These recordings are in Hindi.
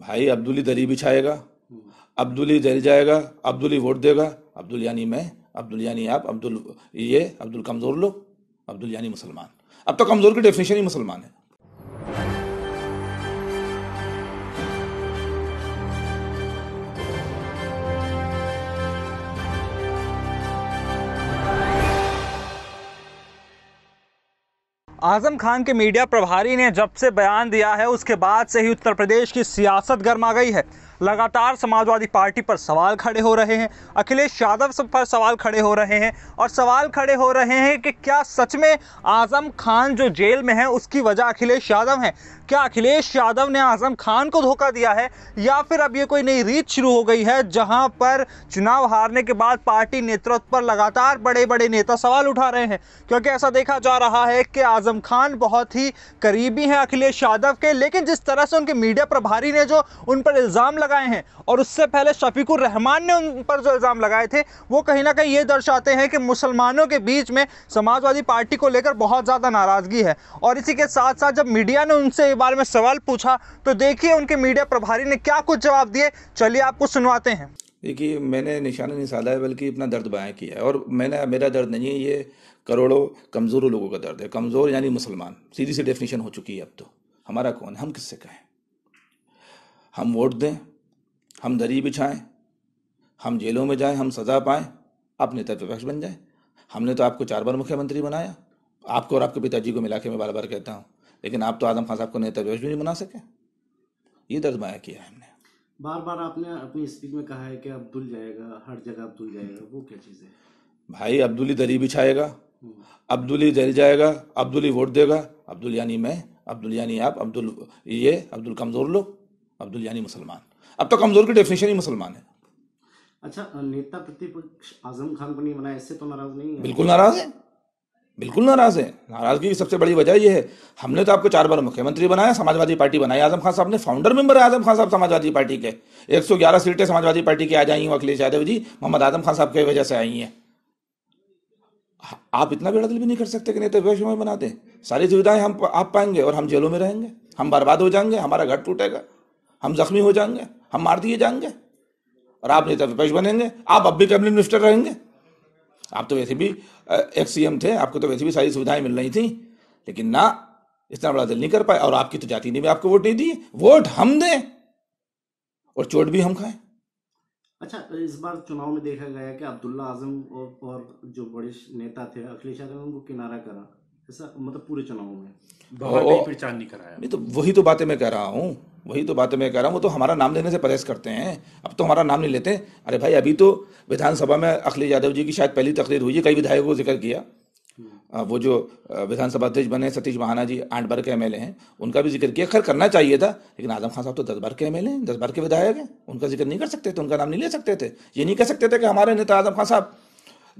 भाई अब्दुली दरी बिछाएगा अब्दुली जल जाएगा अब्दुली वोट देगा अब्दुल यानी मैं अब्दुल यानी आप अब्दुल ये अब्दुल कमज़ोर लोग अब्दुल यानी मुसलमान अब तो कमज़ोर की डेफिनेशन ही मुसलमान है आजम खान के मीडिया प्रभारी ने जब से बयान दिया है उसके बाद से ही उत्तर प्रदेश की सियासत गर्मा गई है लगातार समाजवादी पार्टी पर सवाल खड़े हो रहे हैं अखिलेश यादव पर सवाल खड़े हो रहे हैं और सवाल खड़े हो रहे हैं कि क्या सच में आज़म खान जो जेल में है उसकी वजह अखिलेश यादव है क्या अखिलेश यादव ने आज़म खान को धोखा दिया है या फिर अब ये कोई नई रीत शुरू हो गई है जहां पर चुनाव हारने के बाद पार्टी नेतृत्व पर लगातार बड़े बड़े नेता सवाल उठा रहे हैं क्योंकि ऐसा देखा जा रहा है कि आज़म खान बहुत ही करीबी हैं अखिलेश यादव के लेकिन जिस तरह से उनके मीडिया प्रभारी ने जो उन पर इल्ज़ाम लगा लगाए हैं और उससे पहले शफीकुर रहमान ने उन पर जो इल्ज़ाम लगाए थे वो कहीं ना कहीं ये दर्शाते हैं कि मुसलमानों के बीच में समाजवादी पार्टी को लेकर बहुत ज़्यादा नाराज़गी है और इसी के साथ साथ जब मीडिया ने उनसे इस बारे में सवाल पूछा तो देखिए उनके मीडिया प्रभारी ने क्या कुछ जवाब दिए चलिए आपको सुनवाते हैं देखिए मैंने निशाना नहीं साधा है बल्कि अपना दर्द बयां किया है और मैंने मेरा दर्द नहीं है ये करोड़ों कमज़ोरों लोगों का दर्द है कमज़ोर यानी मुसलमान सीधी सी डेफिनेशन हो चुकी है अब तो हमारा कौन है हम किससे कहें हम वोट दें हम दरी बिछाएं हम जेलों में जाएं हम सज़ा पाएं आप नेता विपक्ष बन जाएं हमने तो आपको चार बार मुख्यमंत्री बनाया आपको और आपके पिताजी को मिला के मैं बार बार कहता हूँ लेकिन आप तो आजम खान साहब को नेता विपक्ष भी नहीं बना सके ये दर्द माया किया है हमने बार बार आपने अपनी स्पीच में कहा है कि अब्दुल जाएगा हर जगह अब्दुल जाएगा वो क्या चीज़ है भाई अब्दुली दरी बिछाएगा हम्म। अब्दुली दरी जाएगा अब्दुली वोट देगा अब्दुल यानी मैं अब्दुल यानी आप अब्दुल ये अब्दुल कमज़ोर लोग अब्दुल यानी मुसलमान अब तो कमजोर की डेफिनेशन ही मुसलमान है अच्छा नेता प्रतिपक्ष आजम खान को नहीं बनाया इससे तो नाराज नहीं है बिल्कुल नाराज है बिल्कुल नाराज है नाराजगी की सबसे बड़ी वजह यह है हमने तो आपको चार बार मुख्यमंत्री बनाया समाजवादी पार्टी बनाई आजम खान साहब ने फाउंडर मेंबर है आजम खान साहब समाजवादी पार्टी के 111 सीटें समाजवादी पार्टी की आ जाई हूँ अखिलेश यादव जी मोहम्मद आजम खान साहब की वजह से आई हैं आप इतना बेड़ा दिल भी नहीं कर सकते कि नेता विपक्ष में बनाते सारी सुविधाएं हम आप पाएंगे और हम जेलों में रहेंगे हम बर्बाद हो जाएंगे हमारा घर टूटेगा हम जख्मी हो जाएंगे हम मार दिए जाएंगे और आप नेता विपक्ष बनेंगे आप अब भी कैबिनेट मिनिस्टर रहेंगे आप तो वैसे भी एक सी थे आपको तो वैसे भी सारी सुविधाएं मिल रही थी लेकिन ना इतना बड़ा दिल नहीं कर पाए और आपकी तो जाति ने भी आपको वोट नहीं दिए वोट हम दें और चोट भी हम खाएं अच्छा तो इस बार चुनाव में देखा गया कि अब्दुल्ला आजम और, और जो बड़े नेता थे अखिलेश यादव उनको किनारा करा ऐसा मतलब पूरे चुनाव में बहुत नहीं कराया नहीं तो वही तो बातें मैं कह रहा हूँ वही तो बात मैं कह रहा हूँ वो तो हमारा नाम लेने से परहेज करते हैं अब तो हमारा नाम नहीं लेते अरे भाई अभी तो विधानसभा में अखिलेश यादव जी की शायद पहली तकरीर हुई है कई विधायकों को जिक्र किया वो जो विधानसभा अध्यक्ष बने सतीश महाना जी आठ बार के एम हैं उनका भी जिक्र किया खैर करना चाहिए था लेकिन आजम खान साहब तो दस बार के एम हैं दस बार के विधायक हैं उनका जिक्र नहीं कर सकते थे उनका नाम नहीं ले सकते थे ये नहीं कह सकते थे कि हमारे नेता आजम खान साहब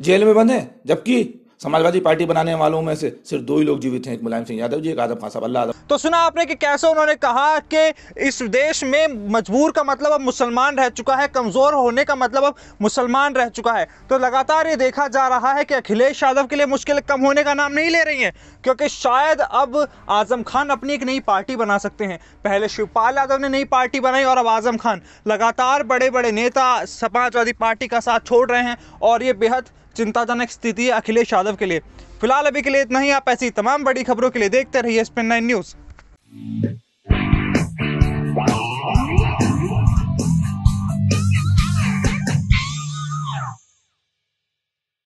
जेल में बंद हैं जबकि समाजवादी पार्टी बनाने वालों में से सिर्फ दो ही लोग जीवित हैं एक मुलायम सिंह यादव जी एक आजम खान साहब अल्लाह तो सुना आपने कि कैसे उन्होंने कहा कि इस देश में मजबूर का मतलब अब मुसलमान रह चुका है कमज़ोर होने का मतलब अब मुसलमान रह चुका है तो लगातार ये देखा जा रहा है कि अखिलेश यादव के लिए मुश्किल कम होने का नाम नहीं ले रही हैं क्योंकि शायद अब आजम खान अपनी एक नई पार्टी बना सकते हैं पहले शिवपाल यादव ने नई पार्टी बनाई और अब आजम खान लगातार बड़े बड़े नेता समाजवादी पार्टी का साथ छोड़ रहे हैं और ये बेहद चिंताजनक स्थिति है अखिलेश यादव के लिए फिलहाल अभी के लिए इतना ही आप ऐसी तमाम बड़ी खबरों के लिए देखते रहिए स्पिन नाइन न्यूज़